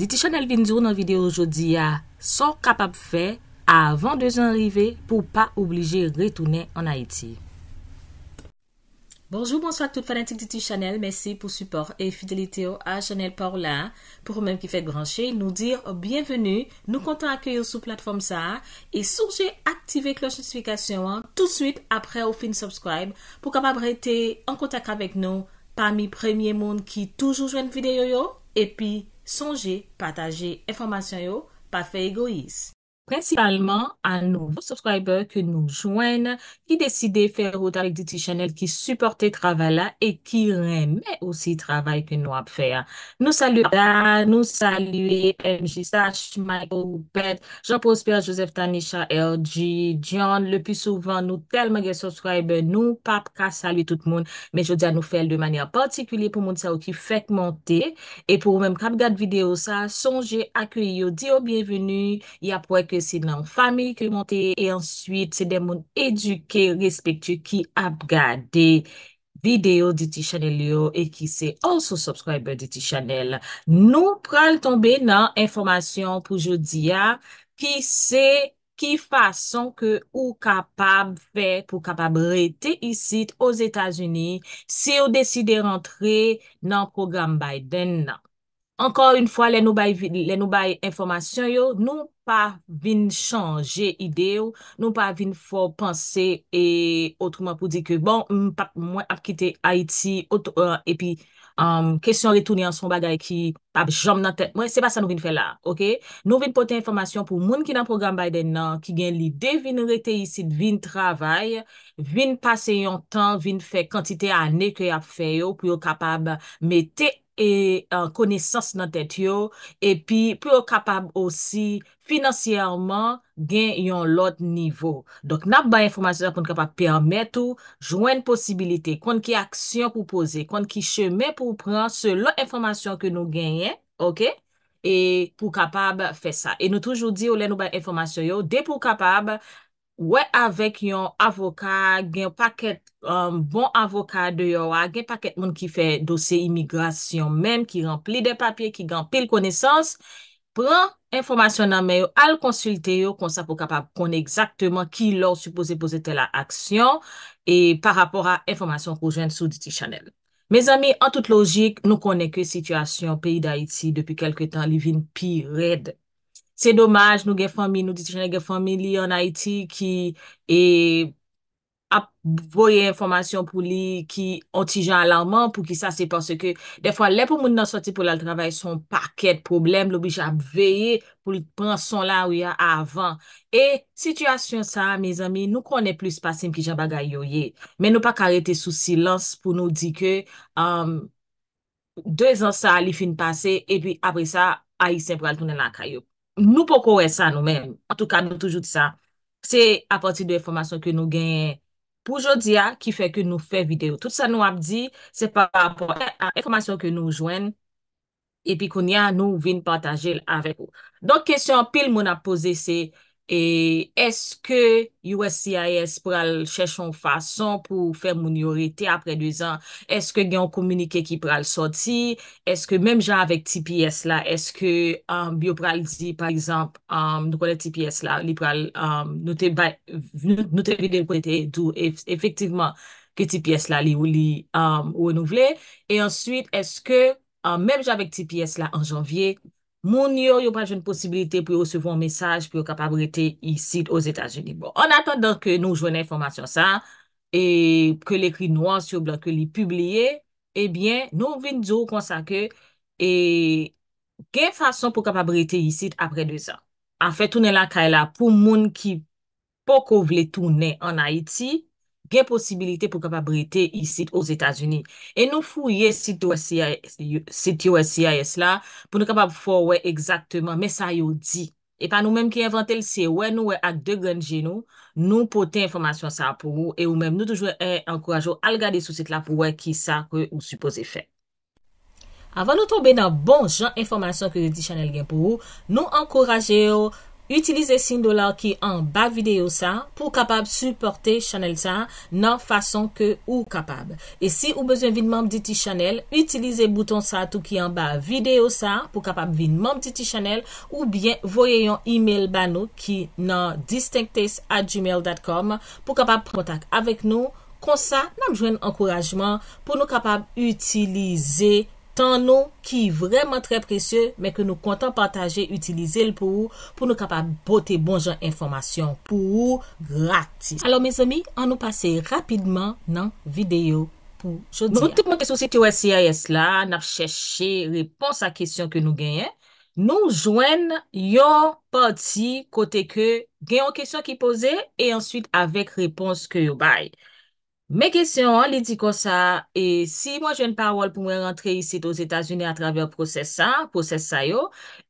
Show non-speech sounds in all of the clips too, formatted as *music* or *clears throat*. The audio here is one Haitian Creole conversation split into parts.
Diti chanel vinjou nan videyo jodi a son kapap fe avan de zan rive pou pa oblije retoune an Haiti. Bonjour, bonsoir tout fanatik Diti chanel. Merci pou support et fidélité a chanel par là. Pour même qui fait grancher, nous dire bienvenue. Nous comptons accueillir sous plateforme ça et sourger activer cloche notification tout suite après au fin subscribe pou kapap rete en contact avec nous parmi premier monde qui toujou jouen videyo yo et puis... Sonje pataje informasyon yo pa fe egois. principalman an nouvo subscriber ke nou jwenn, ki deside fè route alik di ti chanel, ki supporte travè la, e ki remè osi travè ke nou ap fè. Nou salu da, nou salu MJ, Sash, Michael, Pet, Jean-Prosper, Joseph, Tanisha, LG, John, le pi souvan nou tel magè subscriber, nou papka salu tout moun, men jwè di an nou fè l de manyan patikulè pou moun sa ou ki fèk montè, e pou mèm kap gade videyo sa, sonje akuyo di yo bienvenu, ya pou ekè se nan fami ki monte e answit se den moun eduke, respectu ki ap gade video di ti chanel yo e ki se also subscriber di ti chanel. Nou pral tombe nan informasyon pou jodia ki se ki fason ke ou kapab ve pou kapab rete isit os Etasuni se ou deside rentre nan program Biden nan. Ankor yon fwa, le nou bay informasyon yo, nou pa vin chanje ide yo, nou pa vin fwo panse e otouman pou di ke bon, mwen ap kite Haiti, epi kesyon retouni anson bagay ki pap jom nan ten, mwen se pa sa nou vin fwe la, ok? Nou vin pote informasyon pou moun ki nan program bay den nan, ki gen lide vin rete yisi, vin travay, vin pase yon tan, vin fwe kantite ane ki ap fwe yo pou yo kapab mette. e, e konesans nan tèt yo, epi pou yo kapab osi finansyèrman gen yon lot nivou. Dok nap ba informasyon yo kon kapab permèt ou jwen posibilité, kon ki aksyon pou pose, kon ki chemè pou pran se lo informasyon ke nou genyen, ok? E pou kapab fè sa. E nou toujou di ou lè nou ba informasyon yo, de pou kapab, Ouè avèk yon avokat, gen pakèt um, bon avokat de yo wè, ah, gen pakèt moun ki fè dosè imigrasyon mèm ki rempli de papye ki gen pil konesans, pran informasyon nan mè yo al konsulte yo konsa pou kapap konè exactement ki lor supposè pose tè la aksyon e par rapor a informasyon koujwen sou Diti Channel. Mez ami, an tout logik, nou konè ke situasyon peyi d'Haïti depi kelke tan li vin pi redd. Se domaj nou gen fami, nou titijan gen fami li an Haiti ki ap voye informasyon pou li ki ontijan alarmant pou ki sa se passe ke. De fwa le pou moun nan soti pou la travay son paket problem, lopi jan veye pou li pranson la ou ya avan. E sityasyon sa, miz ami, nou konen plus pasim ki jan bagay yo ye. Men nou pa karete sou silans pou nou di ke, euh, deux ans sa li fin pase, e pi apre sa, a yi sem pral tounen la kayop. Nou pokou wè sa nou men. En tout ka nou toujou di sa. Se apoti de informasyon ke nou genye. Poujou di ya ki fè ke nou fè video. Tout sa nou ap di se pa apon a informasyon ke nou jwen epi kon ya nou vin pataje avek ou. Donk kesyon pil moun ap pose se E eske USCIS pral chèchon fason pou fè mouniorite apre 2 an? Eske gen yon komunike ki pral soti? Eske menm jan avèk TPS la? Eske biopral um, di, par exemple, um, nou konè TPS la, li pral um, nou te vide konete dou efektiveman ke TPS la li ou li ou nou vle? E answit, eske menm jan avèk TPS la an janvye, Moun yo yo pa jwen posibilite pou yo sevo an mesaj pou yo kapabrete yi sit o zetajen bon, libo. An atondan ke nou jwen informasyon sa, e ke l'ekri nou an syo blok ke li publie, ebyen eh nou vin zo konsake, e gen fason pou kapabrete yi sit apre 2 an. Afet toune la kaela pou moun ki pokou vle toune an Haiti, gen posibilite pou kapabrite yisit os Etasuni. E nou fou ye sit yo SIS la pou nou kapab fò we ekzaktman mesay yo di. E pa nou menm ki inventel se we nou we ak de genji nou, nou poten informasyon sa apou ou, e ou menm nou toujwen ankorajo al gade sou sit la pou we ki sa ke ou supose fe. Avan nou tonbe nan bon jan informasyon ke di chanel gen pou ou, nou ankoraje yo Utilize sin do la ki an ba videyo sa pou kapab supporte chanel sa nan fason ke ou kapab. E si ou bezwen vin mam diti chanel, utilize bouton sa tou ki an ba videyo sa pou kapab vin mam diti chanel ou bien voye yon email ba nou ki nan distinctes at gmail.com pou kapab prontak avek nou. Kon sa nan jwen ankourajman pou nou kapab utilize. chan nou ki vreman tre presye men ke nou kontan pataje utilize l pou ou pou nou kapab bote bon jan informasyon pou ou gratis. Alo, mez ami, an nou pase rapidman nan videyo pou jodia. Nou tikman keso si te wè si a es la nan chèche repons a kesyon ke nou genyen, nou jwen yon pati kote ke genyon kesyon ki pose e answit avèk repons ke yo baye. Mè kesyon, an li di kon sa, e si mwen jwen parol pou mwen rentre isi doz Etasunè a travèr proses sa, proses sa yo,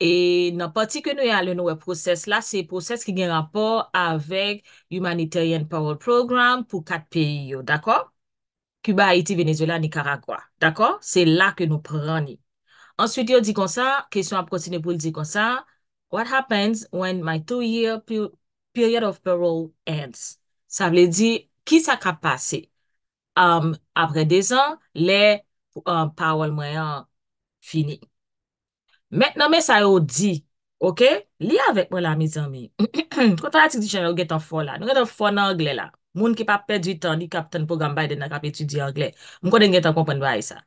e nan pati ke nou yon nou e proses la, se proses ki gen rapor avek Humanitarian Parole Program pou kat peyo, dako? Cuba, Haiti, Venezuela, Nicaragua, dako? Se la ke nou prani. An switi yo di kon sa, kesyon ap konsine pou li di kon sa, what happens when my two year period of parole ends? Sa vle di, Ki sa ka pase? Um, apre de san, le um, pawol mwen fini. Mèt nan mè sa yo di, ok? Li avèk mwen la, mizan mi. *clears throat* Kwa ta la tik di jan, nou getan fon la. Nou getan fon na angle la. Moun ki pa perdi tan, ni kapten pou gambay dena kap etudi angle. Mwen kon den getan kompèndwa e sa.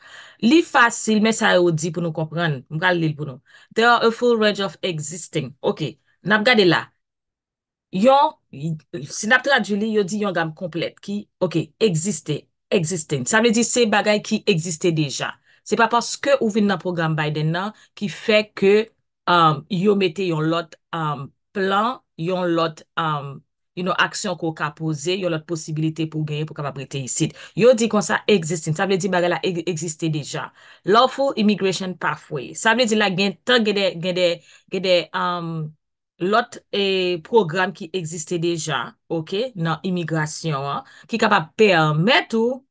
Li fasil mè sa yo di pou nou kompènd. Mwen kal li pou nou. There are a full range of existing. Ok. Nap gade la. Yon, Sinap traduli, yo di yon gam komplet ki... Ok, eksiste, eksiste. Sa mwen di se bagay ki eksiste deja. Se pa paske ouvin nan program Biden nan, ki fe ke um, yo mette yon lot um, plan, yon lot um, aksyon ko ka pose, yon lot posibilite pou genye pou kapabrete yisid. Yo di kon sa eksiste. Sa mwen di bagay la eksiste deja. Lawful Immigration Pathway. Sa mwen di la gen tan gen de... lot e programe ki egziste deja, ok, nan imigrasyon an, ki kapap permèt ou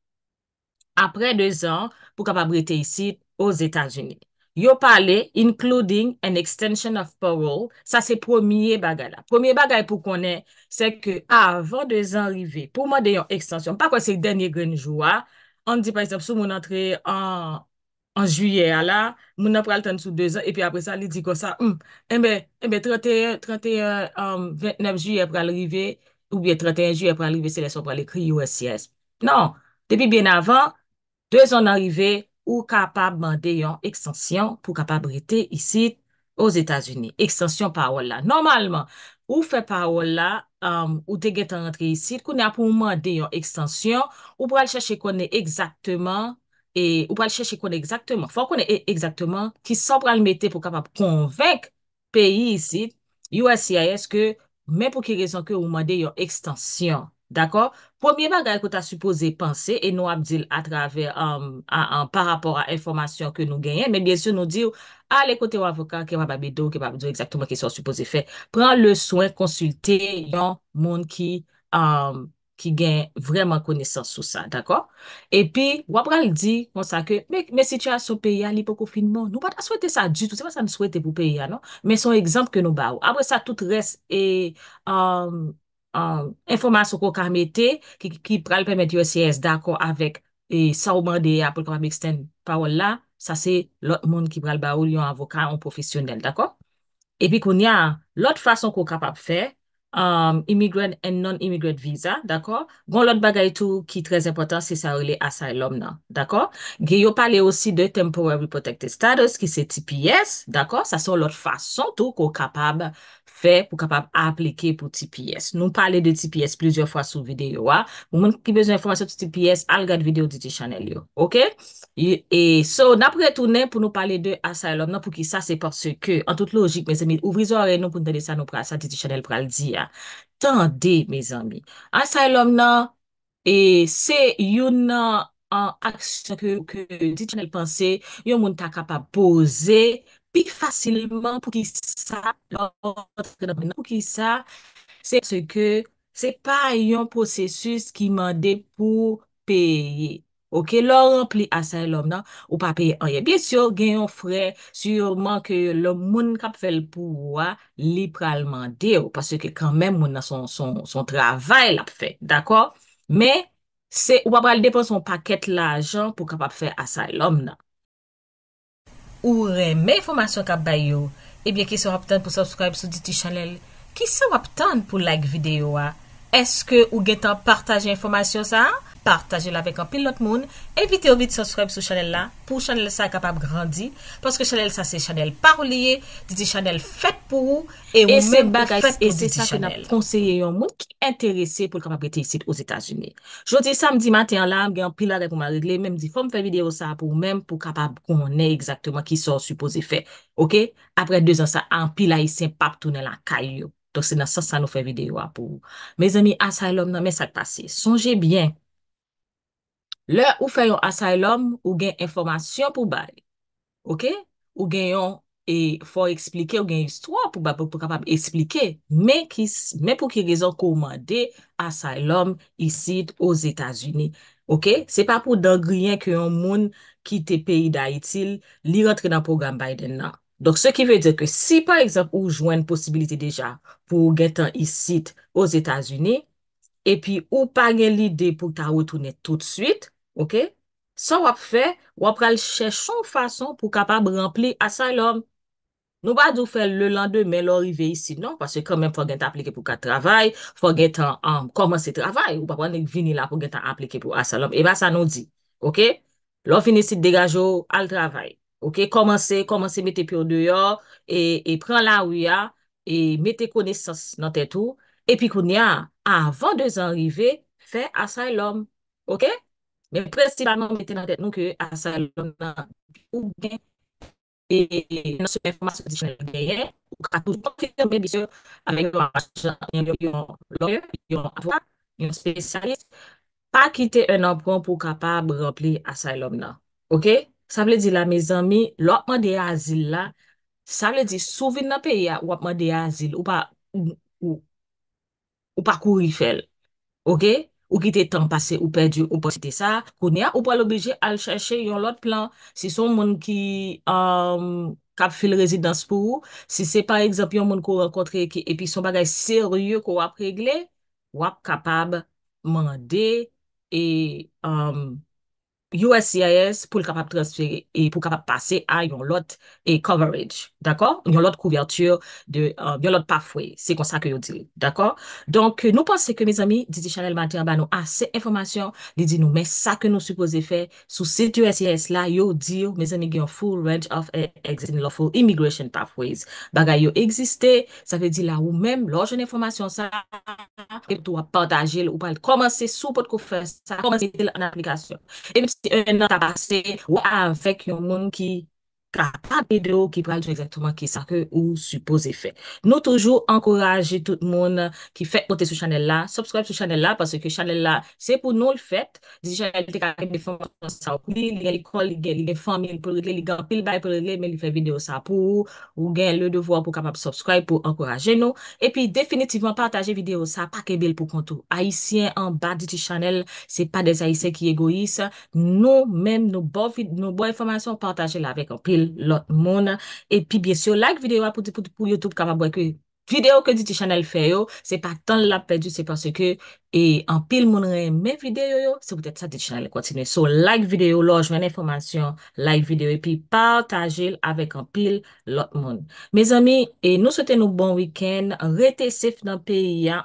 apre 2 an pou kapap brite isi os Etats-Unis. Yo pale, including an extension of parole, sa se promye bagay la. Promye bagay pou konen, se ke avan 2 an rive, pou man deyon extensyon, pa kwa se denye genjouwa, an di pweseb sou moun antre an... An juyer la, moun ap pral ten sou 2 an, epi apre sa li di ko sa, enbe 31, 29 juyer pral rive, oubyen 31 juyer pral rive, se le son pral ekri USCS. Nan, depi ben avan, 2 an rive, ou kapab mande yon ekstansyon pou kapab rete isi os Etats-Unis. Ekstansyon pa ou la. Normalman, um, ou fe pa ou la, ou teget an rentre isi, kou ne ap pou mande yon ekstansyon, ou pral chache konen ekzakteman E, ou pral chèche konè ekzaktèman. Fò konè e, e, ekzaktèman ki sa pral metè pou kapap konvenk peyi isi USCIS mè pou ki rezon ke ou mwade yon ekstansyon. D'akor? Poumye mè gare kouta supose panse e nou ap dil atrave um, par rapor a informasyon ke nou genyen. Mè byensè nou di ou ale kote w avokan ke wababido, ke wababido ekzaktèman ki sou supose fè. Pran le souen konsultè yon moun ki... Um, ki gen vreman konesans sou sa, dako? Epi, wap ral di, monsa ke, me si tia sou peya li pou konfinman, nou pata souwete sa djitou, se pa sa nou souwete pou peya, no? Men son ekzamp ke nou ba ou. Abre sa, tout res e um, um, informasyon ko kamete ki pral pemet yo siyes, dako, avek e, sa ouman de apol kapap eksten pa ou la, sa se lot moun ki pral ba ou, yon avokan, yon profisyonel, dako? Epi kon ya, lot fason ko kapap fey, Um, immigrant and non-immigrant visa, d'akor, gwen lot bagay tou ki trez impotant se sa ou le asylum nan, d'akor, ge yo pale osi de Temporary Protected Status ki se TPS, d'akor, sa son lot fason tou ko kapab pou kapap aplike pou TPS. Nou pale de TPS plezyor fwa sou videyo wa. Moun ki bezon informasyon pou TPS, al gade videyo di ti chanel yo. Ok? E, so, napre tounen pou nou pale de asylum nan, pou ki sa se parce ke, an tout logik, mè zèmi, ouvrizo arè, nou poun dene sa nou pral, sa di ti chanel pral di ya. Tande, mè zèmi, asylum nan, e, se yon nan an aksyon ke di ti chanel panse, yon moun ta kapap boze, Pi fasilman pou ki sa, pou ki sa, se se ke se pa yon prosesus ki mande pou peye. Ou ke lor rempli asay lom nan, ou pa peye anye. Bien sur gen yon frey, sureman ke yon lom moun kap fel pouwa lipral mande ou. Pas se ke kanmen moun nan son traval ap fe. Dako, me se ou pa pal depon son paket la jan pou kap ap fe asay lom nan. Ou reme informasyon kap bay yo, ebyen ki sa wap tan pou subscribe sou diti chanel. Ki sa wap tan pou like videyo a? Eske ou getan partaje informasyon sa? partaje la vek an pil lot moun, evite ovi de sasweb sou chanel la, pou chanel sa kapab grandi, paske chanel sa se chanel parou liye, di di chanel fet pou, e ou men pou fet pou di di chanel. E se sa ki nan pronserye yon moun ki enterese pou l kapab rete yisit ouz Etats-Unis. Jodi, samdi, mati, an lan, gen yon pil la repouman regle, men di fom fè video sa apou, men pou kapab kou mwen ne exaktouman ki sor supose fè. Ok? Apre de zan sa, an pil la yi se pap tounen la kaj yo. Dok se nan sa sa nou fè video apou. Le ou fè yon asylum ou gen informasyon pou bay, ou gen yon e fò eksplike, ou gen yon istwa pou bay pou kapab eksplike, men pou ki rezon komande asylum isit os Etats-Unis. Ok, se pa pou den griyen ki yon moun ki te peyi da itil, li rentre nan program bay den nan. Donk se ki vè dje ke si par eksemp ou jwen posibilite deja pou gen tan isit os Etats-Unis, e pi ou pa gen lide pou ta wotounen tout swit, Ok? San wap fe, wap pral chèchon fason pou kapab rempli asay lom. Nou ba djou fè le lan de men lor ive yisi, non? Pase kwen men fò gen ta aplike pou ka travay, fò gen ta an um, komanse travay, ou pa pwane vini la fò gen ta aplike pou asay lom. E ba sa nou di. Ok? Lor finisi degajo al travay. Ok? Komanse, komanse mette pyo deyo, e pran la ou ya, e mette konesans nan te tou, epi koun ya, avan de zan rive, fè asay lom. Ok? Men presipanman meten nan ten nou ke asaylom nan bi ou gen, e nan se informasyon di chanel gen, ou ka tout an fite men bisyo, ame yon loyer, yon apwa, yon spesyalist, pa kite en opkon pou kapab rempli asaylom nan. Ok? Sa ble di la mezan mi, lopman de azil la, sa ble di souvin nan peya lopman de azil, ou pa kou rifel. Ok? ou ki te tan pase ou perdi ou potite sa, ou ne a ou pa l'oblije al chache yon lot plan, si son moun ki kap fil rezidans pou ou, si se par egzap yon moun ko renkotre ki, epi son bagay serye ko wap regle, wap kapab mwande, e... USCIS pou kapap transfere e pou kapap pase a yon lot e coverage, d'akor? Yon lot kouvertur de, euh, yon lot pathway. Se kon sa ke yon dil, d'akor? Donk euh, nou pense ke, mez ami, Didi Chanel Bantia Bano a se informasyon, Didi nou men sa ke nou supoze fe, sou set USCIS la, yon dil, mez ami, yon full range of e, existing lawful immigration pathways. Bagay yon existe, sa fe di la ou men loj en informasyon sa, tou a partajil ou pa al komanse sou pot koufer, sa komanse dil an aplikasyon. Se ena ta se, waa fek yo moun ki. ka pa video ki praljou exactement ki sa ke ou supose fe. Nou toujou, ankoraje tout moun ki fet pote sou chanel la. Subscribe sou chanel la, parce ke chanel la, se pou nou l'fet, di chanel te kake defonman sa ou kou li, li gen li kol, li gen li defonman, li gen li prole, li gen pil bay prole, li gen li fè video sa pou ou, ou gen le devouan pou kapap subscribe pou ankoraje nou. E pi, definitivman, partaje video sa, pa ke bel pou kontou. Aisyen an badi ti chanel, se pa de aisyen ki egoise, nou men nou bo informasyon partaje la vek an pil. lot moun. Epi byensyo, like videyo apotipotipou Youtube kamabweke videyo ke di ti chanel feyo. Se pa ton la pedu, se pa se ke en pil moun reyem me videyo yo. Se pwetet sa di chanel kontine. So, like videyo lojwen informasyon, like videyo epi partajil avek en pil lot moun. Me zami, nou sote nou bon wiken, rete sef nan peyi ya.